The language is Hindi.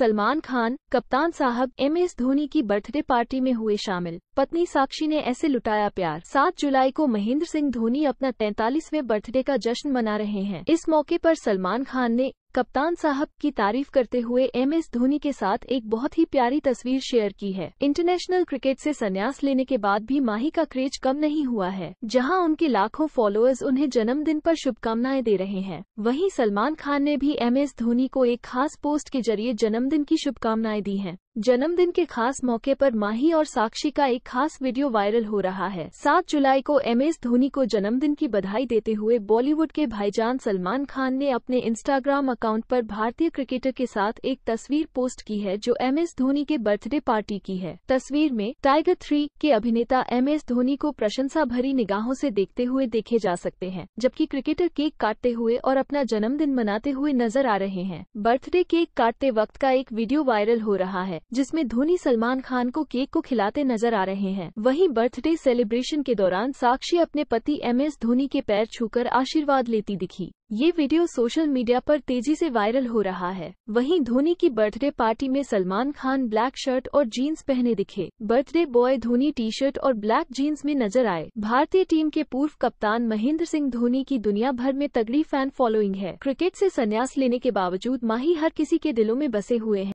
सलमान खान कप्तान साहब एम एस धोनी की बर्थडे पार्टी में हुए शामिल पत्नी साक्षी ने ऐसे लुटाया प्यार 7 जुलाई को महेंद्र सिंह धोनी अपना तैतालीसवे बर्थडे का जश्न मना रहे हैं इस मौके पर सलमान खान ने कप्तान साहब की तारीफ करते हुए एम एस धोनी के साथ एक बहुत ही प्यारी तस्वीर शेयर की है इंटरनेशनल क्रिकेट से संन्यास लेने के बाद भी माही का क्रेज कम नहीं हुआ है जहां उनके लाखों फॉलोअर्स उन्हें जन्मदिन पर शुभकामनाएं दे रहे हैं वहीं सलमान खान ने भी एम एस धोनी को एक खास पोस्ट के जरिए जन्मदिन की शुभकामनाएं दी हैं जन्मदिन के खास मौके पर माही और साक्षी का एक खास वीडियो वायरल हो रहा है 7 जुलाई को एम एस धोनी को जन्मदिन की बधाई देते हुए बॉलीवुड के भाईजान सलमान खान ने अपने इंस्टाग्राम अकाउंट पर भारतीय क्रिकेटर के साथ एक तस्वीर पोस्ट की है जो एम एस धोनी के बर्थडे पार्टी की है तस्वीर में टाइगर थ्री के अभिनेता एम एस धोनी को प्रशंसा भरी निगाहों ऐसी देखते हुए देखे जा सकते हैं जबकि क्रिकेटर केक काटते हुए और अपना जन्मदिन मनाते हुए नजर आ रहे हैं बर्थडे केक काटते वक्त का एक वीडियो वायरल हो रहा है जिसमें धोनी सलमान खान को केक को खिलाते नजर आ रहे हैं वहीं बर्थडे सेलिब्रेशन के दौरान साक्षी अपने पति एम एस धोनी के पैर छूकर आशीर्वाद लेती दिखी ये वीडियो सोशल मीडिया पर तेजी से वायरल हो रहा है वहीं धोनी की बर्थडे पार्टी में सलमान खान ब्लैक शर्ट और जीन्स पहने दिखे birthday boy Dhoni T shirt और ब्लैक जीन्स में नजर आए भारतीय टीम के पूर्व कप्तान महेंद्र सिंह धोनी की दुनिया भर में तगड़ी फैन फॉलोइंग है क्रिकेट ऐसी संन्यास लेने के बावजूद माही हर किसी के दिलों में बसे हुए हैं